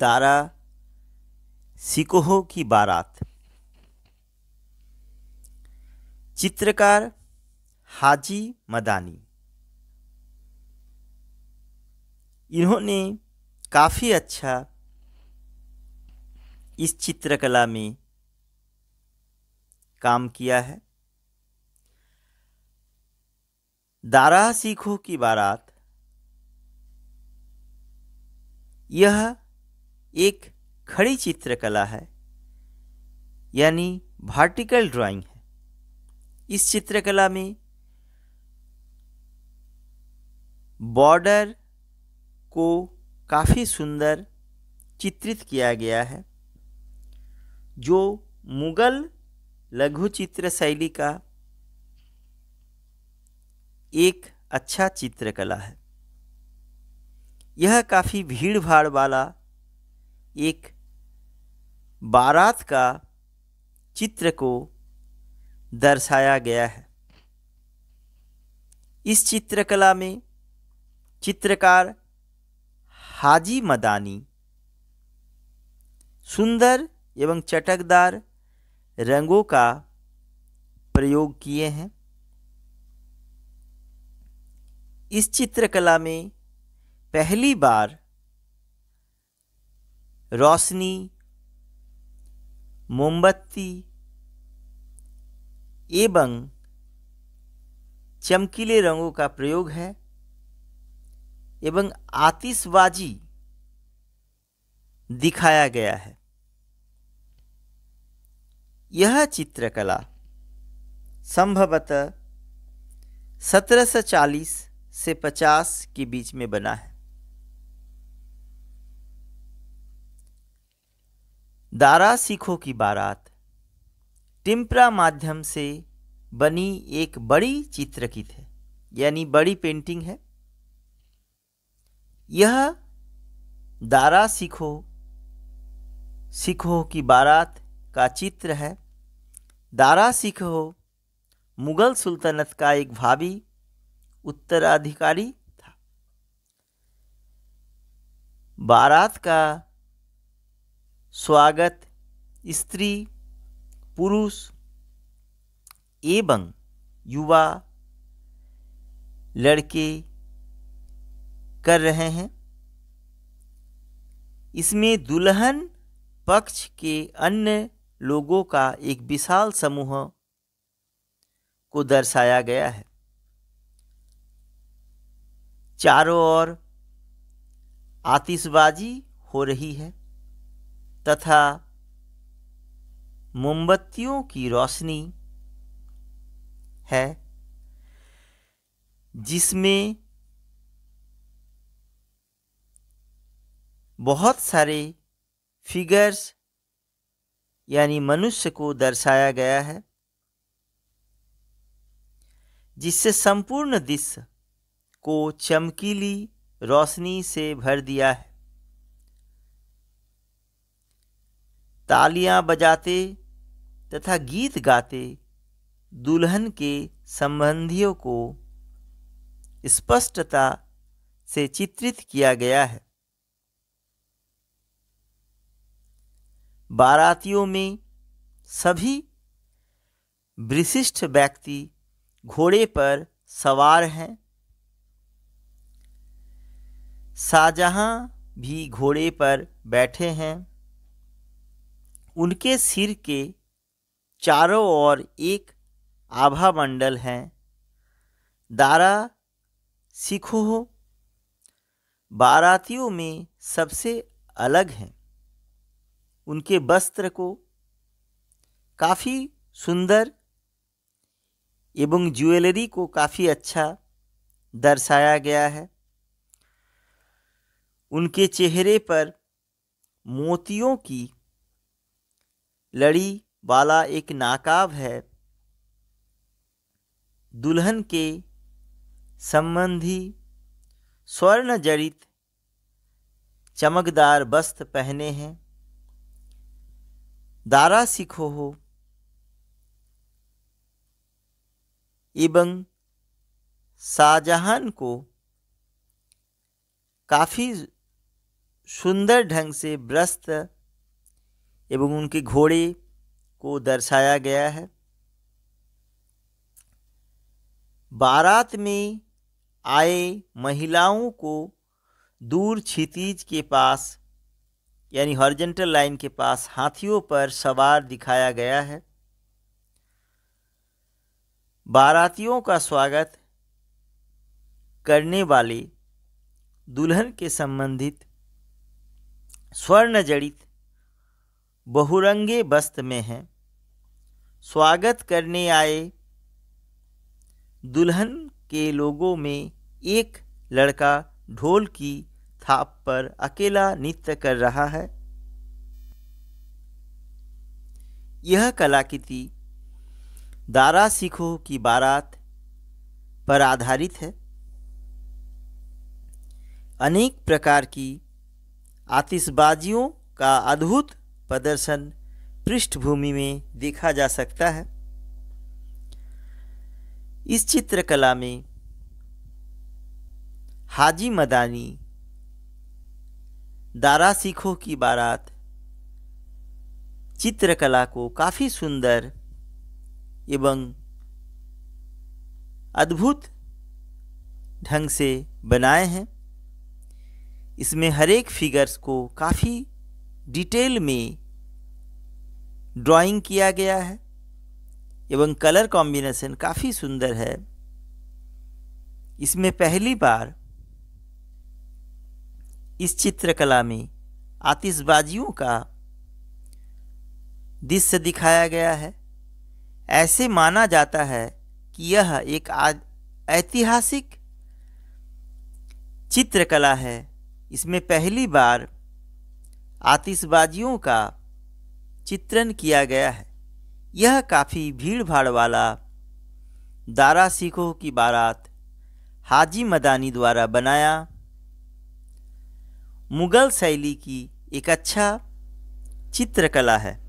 दारा सिकोह की बारात चित्रकार हाजी मदानी इन्होंने काफ़ी अच्छा इस चित्रकला में काम किया है दारा सीखो की बारात यह एक खड़ी चित्रकला है यानी वर्टिकल ड्राइंग है इस चित्रकला में बॉर्डर को काफ़ी सुंदर चित्रित किया गया है जो मुगल लघु चित्र शैली का एक अच्छा चित्रकला है यह काफ़ी भीड़ भाड़ वाला एक बारात का चित्र को दर्शाया गया है इस चित्रकला में चित्रकार हाजी मदानी सुंदर एवं चटकदार रंगों का प्रयोग किए हैं इस चित्रकला में पहली बार रोशनी मोमबत्ती एवं चमकीले रंगों का प्रयोग है एवं आतिशबाजी दिखाया गया है यह चित्रकला संभवतः 1740 से 50 के बीच में बना है दारा सिखों की बारात टिम्परा माध्यम से बनी एक बड़ी चित्रकित है यानी बड़ी पेंटिंग है यह दारा सिखो सिखों की बारात का चित्र है दारा सिखो मुगल सुल्तनत का एक भावी उत्तराधिकारी था बारात का स्वागत स्त्री पुरुष एवं युवा लड़के कर रहे हैं इसमें दुल्हन पक्ष के अन्य लोगों का एक विशाल समूह को दर्शाया गया है चारों ओर आतिशबाजी हो रही है तथा मोमबत्तियों की रोशनी है जिसमें बहुत सारे फिगर्स यानी मनुष्य को दर्शाया गया है जिससे संपूर्ण दृश्य को चमकीली रोशनी से भर दिया है तालियां बजाते तथा गीत गाते दुल्हन के संबंधियों को स्पष्टता से चित्रित किया गया है बारातियों में सभी विशिष्ट व्यक्ति घोड़े पर सवार हैं शाहजहाँ भी घोड़े पर बैठे हैं उनके सिर के चारों ओर एक आभा मंडल है दारा सिखो बारातियों में सबसे अलग हैं उनके वस्त्र को काफ़ी सुंदर एवं ज्वेलरी को काफ़ी अच्छा दर्शाया गया है उनके चेहरे पर मोतियों की लड़ी वाला एक नाकाब है दुल्हन के संबंधी स्वर्ण जड़ित चमकदार वस्त्र पहने हैं दारा सिखो हो एवं शाहजहां को काफ़ी सुंदर ढंग से वस्त्र एवं उनके घोड़े को दर्शाया गया है बारात में आए महिलाओं को दूर क्षितिज के पास यानी हॉर्जेंटल लाइन के पास हाथियों पर सवार दिखाया गया है बारातियों का स्वागत करने वाले दुल्हन के संबंधित स्वर्ण जड़ित बहुरंगे वस्त्र में हैं स्वागत करने आए दुल्हन के लोगों में एक लड़का ढोल की थाप पर अकेला नृत्य कर रहा है यह कलाकृति दारा सिखों की बारात पर आधारित है अनेक प्रकार की आतिशबाजियों का अद्भुत प्रदर्शन पृष्ठभूमि में देखा जा सकता है इस चित्रकला में हाजी मदानी दारा सिखों की बारात चित्रकला को काफ़ी सुंदर एवं अद्भुत ढंग से बनाए हैं इसमें हरेक फिगर्स को काफ़ी डिटेल में ड्राइंग किया गया है एवं कलर कॉम्बिनेशन काफ़ी सुंदर है इसमें पहली बार इस चित्रकला में आतिशबाजियों का दृश्य दिखाया गया है ऐसे माना जाता है कि यह एक ऐतिहासिक चित्रकला है इसमें पहली बार आतिशबाजियों का चित्रण किया गया है यह काफ़ी भीड़ भाड़ वाला दारा सिखों की बारात हाजी मदानी द्वारा बनाया मुग़ल शैली की एक अच्छा चित्रकला है